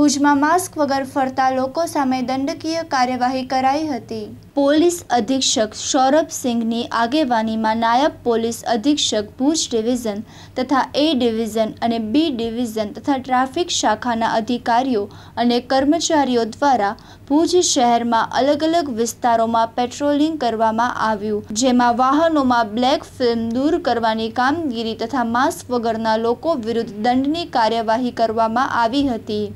ભુજમાં માસ્ક વગર ફરતા લોકો સામે દંડકીય કાર્યવાહી કરાઈ હતી પોલીસ અધિક્ષક સૌરભસિંહની આગેવાનીમાં નાયબ પોલીસ અધિક્ષક ભુજ ડિવિઝન તથા એ ડિવિઝન અને બી ડિવિઝન તથા ટ્રાફિક શાખાના અધિકારીઓ અને કર્મચારીઓ દ્વારા ભુજ શહેરમાં અલગ અલગ વિસ્તારોમાં પેટ્રોલિંગ કરવામાં આવ્યું જેમાં વાહનોમાં બ્લેક ફિલ્મ દૂર કરવાની કામગીરી તથા માસ્ક વગરના લોકો વિરુદ્ધ દંડની કાર્યવાહી કરવામાં આવી હતી